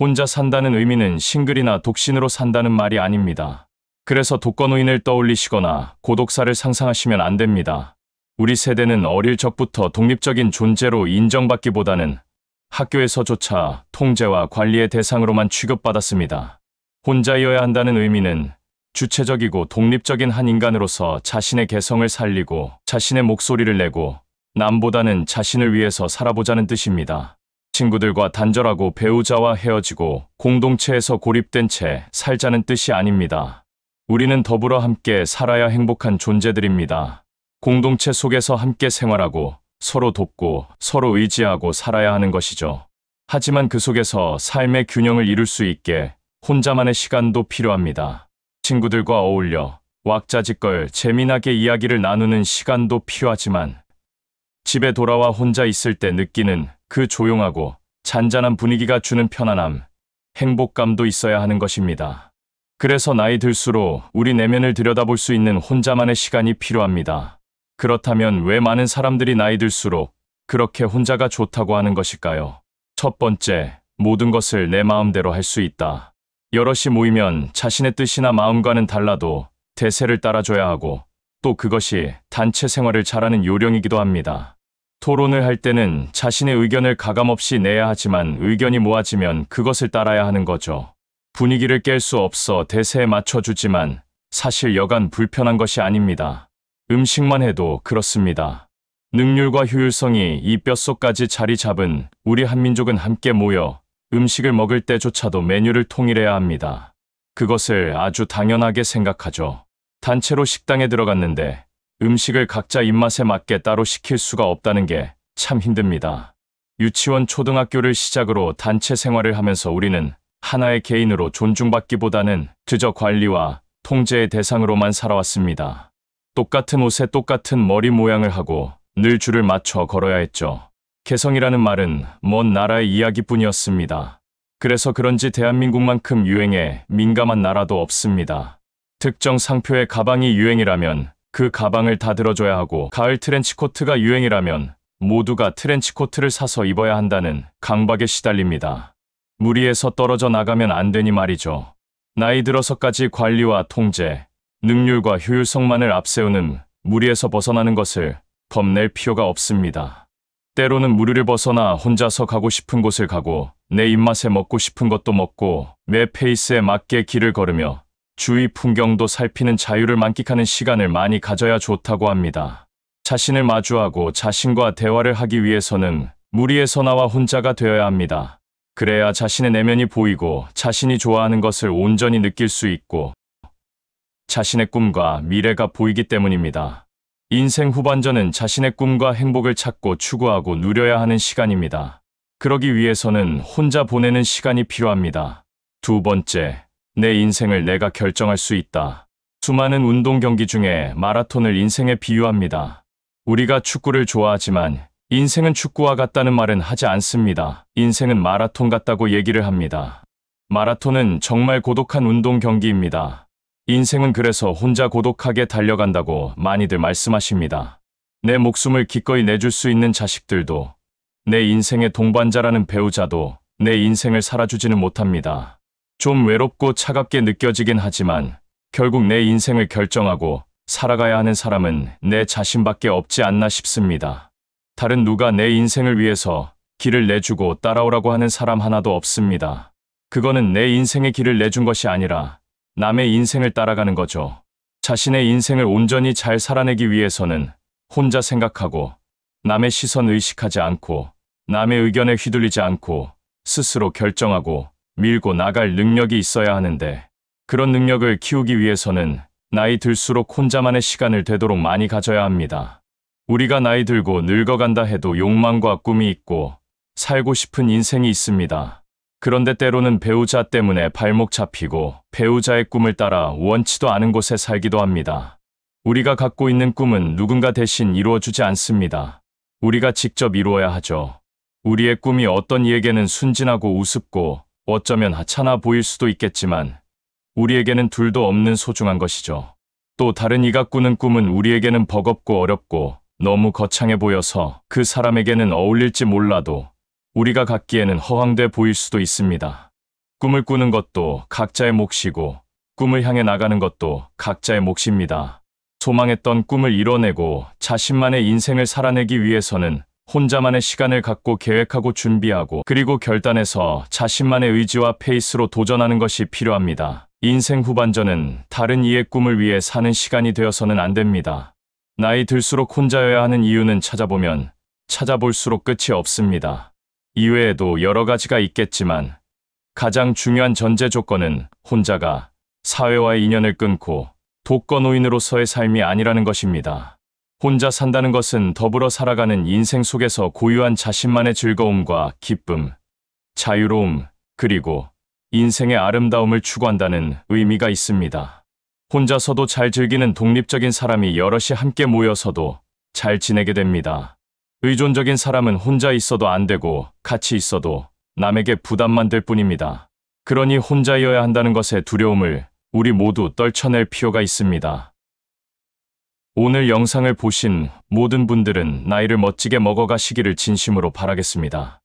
혼자 산다는 의미는 싱글이나 독신으로 산다는 말이 아닙니다. 그래서 독거노인을 떠올리시거나 고독사를 상상하시면 안 됩니다. 우리 세대는 어릴 적부터 독립적인 존재로 인정받기보다는 학교에서조차 통제와 관리의 대상으로만 취급받았습니다. 혼자이어야 한다는 의미는 주체적이고 독립적인 한 인간으로서 자신의 개성을 살리고 자신의 목소리를 내고 남보다는 자신을 위해서 살아보자는 뜻입니다. 친구들과 단절하고 배우자와 헤어지고 공동체에서 고립된 채 살자는 뜻이 아닙니다. 우리는 더불어 함께 살아야 행복한 존재들입니다. 공동체 속에서 함께 생활하고 서로 돕고 서로 의지하고 살아야 하는 것이죠. 하지만 그 속에서 삶의 균형을 이룰 수 있게 혼자만의 시간도 필요합니다. 친구들과 어울려 왁자지껄 재미나게 이야기를 나누는 시간도 필요하지만 집에 돌아와 혼자 있을 때 느끼는 그 조용하고 잔잔한 분위기가 주는 편안함, 행복감도 있어야 하는 것입니다. 그래서 나이 들수록 우리 내면을 들여다볼 수 있는 혼자만의 시간이 필요합니다. 그렇다면 왜 많은 사람들이 나이 들수록 그렇게 혼자가 좋다고 하는 것일까요? 첫 번째, 모든 것을 내 마음대로 할 수 있다. 여럿이 모이면 자신의 뜻이나 마음과는 달라도 대세를 따라줘야 하고 또 그것이 단체 생활을 잘하는 요령이기도 합니다. 토론을 할 때는 자신의 의견을 가감없이 내야 하지만 의견이 모아지면 그것을 따라야 하는 거죠. 분위기를 깰 수 없어 대세에 맞춰주지만 사실 여간 불편한 것이 아닙니다. 음식만 해도 그렇습니다. 능률과 효율성이 이 뼛속까지 자리 잡은 우리 한민족은 함께 모여 음식을 먹을 때조차도 메뉴를 통일해야 합니다. 그것을 아주 당연하게 생각하죠. 단체로 식당에 들어갔는데 음식을 각자 입맛에 맞게 따로 시킬 수가 없다는 게 참 힘듭니다. 유치원 초등학교를 시작으로 단체 생활을 하면서 우리는 하나의 개인으로 존중받기보다는 드저 관리와 통제의 대상으로만 살아왔습니다. 똑같은 옷에 똑같은 머리 모양을 하고 늘 줄을 맞춰 걸어야 했죠. 개성이라는 말은 먼 나라의 이야기뿐이었습니다. 그래서 그런지 대한민국만큼 유행에 민감한 나라도 없습니다. 특정 상표의 가방이 유행이라면 그 가방을 다 들어줘야 하고 가을 트렌치코트가 유행이라면 모두가 트렌치코트를 사서 입어야 한다는 강박에 시달립니다. 무리에서 떨어져 나가면 안 되니 말이죠. 나이 들어서까지 관리와 통제, 능률과 효율성만을 앞세우는 무리에서 벗어나는 것을 겁낼 필요가 없습니다. 때로는 무리를 벗어나 혼자서 가고 싶은 곳을 가고 내 입맛에 먹고 싶은 것도 먹고 내 페이스에 맞게 길을 걸으며 주위 풍경도 살피는 자유를 만끽하는 시간을 많이 가져야 좋다고 합니다. 자신을 마주하고 자신과 대화를 하기 위해서는 무리에서 나와 혼자가 되어야 합니다. 그래야 자신의 내면이 보이고 자신이 좋아하는 것을 온전히 느낄 수 있고 자신의 꿈과 미래가 보이기 때문입니다. 인생 후반전은 자신의 꿈과 행복을 찾고 추구하고 누려야 하는 시간입니다. 그러기 위해서는 혼자 보내는 시간이 필요합니다. 두 번째, 내 인생을 내가 결정할 수 있다. 수많은 운동 경기 중에 마라톤을 인생에 비유합니다. 우리가 축구를 좋아하지만 인생은 축구와 같다는 말은 하지 않습니다. 인생은 마라톤 같다고 얘기를 합니다. 마라톤은 정말 고독한 운동 경기입니다. 인생은 그래서 혼자 고독하게 달려간다고 많이들 말씀하십니다. 내 목숨을 기꺼이 내줄 수 있는 자식들도 내 인생의 동반자라는 배우자도 내 인생을 살아주지는 못합니다. 좀 외롭고 차갑게 느껴지긴 하지만 결국 내 인생을 결정하고 살아가야 하는 사람은 내 자신밖에 없지 않나 싶습니다. 다른 누가 내 인생을 위해서 길을 내주고 따라오라고 하는 사람 하나도 없습니다. 그거는 내 인생의 길을 내준 것이 아니라 남의 인생을 따라가는 거죠. 자신의 인생을 온전히 잘 살아내기 위해서는 혼자 생각하고 남의 시선 의식하지 않고 남의 의견에 휘둘리지 않고 스스로 결정하고 밀고 나갈 능력이 있어야 하는데 그런 능력을 키우기 위해서는 나이 들수록 혼자만의 시간을 되도록 많이 가져야 합니다. 우리가 나이 들고 늙어간다 해도 욕망과 꿈이 있고 살고 싶은 인생이 있습니다. 그런데 때로는 배우자 때문에 발목 잡히고 배우자의 꿈을 따라 원치도 않은 곳에 살기도 합니다. 우리가 갖고 있는 꿈은 누군가 대신 이루어주지 않습니다. 우리가 직접 이루어야 하죠. 우리의 꿈이 어떤 이에게는 순진하고 우습고 어쩌면 하찮아 보일 수도 있겠지만 우리에게는 둘도 없는 소중한 것이죠. 또 다른 이가 꾸는 꿈은 우리에게는 버겁고 어렵고 너무 거창해 보여서 그 사람에게는 어울릴지 몰라도 우리가 갖기에는 허황돼 보일 수도 있습니다. 꿈을 꾸는 것도 각자의 몫이고 꿈을 향해 나가는 것도 각자의 몫입니다. 소망했던 꿈을 이뤄내고 자신만의 인생을 살아내기 위해서는 혼자만의 시간을 갖고 계획하고 준비하고 그리고 결단해서 자신만의 의지와 페이스로 도전하는 것이 필요합니다. 인생 후반전은 다른 이의 꿈을 위해 사는 시간이 되어서는 안 됩니다. 나이 들수록 혼자여야 하는 이유는 찾아보면 찾아볼수록 끝이 없습니다. 이외에도 여러 가지가 있겠지만 가장 중요한 전제 조건은 혼자가 사회와의 인연을 끊고 독거노인으로서의 삶이 아니라는 것입니다. 혼자 산다는 것은 더불어 살아가는 인생 속에서 고유한 자신만의 즐거움과 기쁨, 자유로움, 그리고 인생의 아름다움을 추구한다는 의미가 있습니다. 혼자서도 잘 즐기는 독립적인 사람이 여럿이 함께 모여서도 잘 지내게 됩니다. 의존적인 사람은 혼자 있어도 안 되고 같이 있어도 남에게 부담만 될 뿐입니다. 그러니 혼자여야 한다는 것의 두려움을 우리 모두 떨쳐낼 필요가 있습니다. 오늘 영상을 보신 모든 분들은 나이를 멋지게 먹어가시기를 진심으로 바라겠습니다.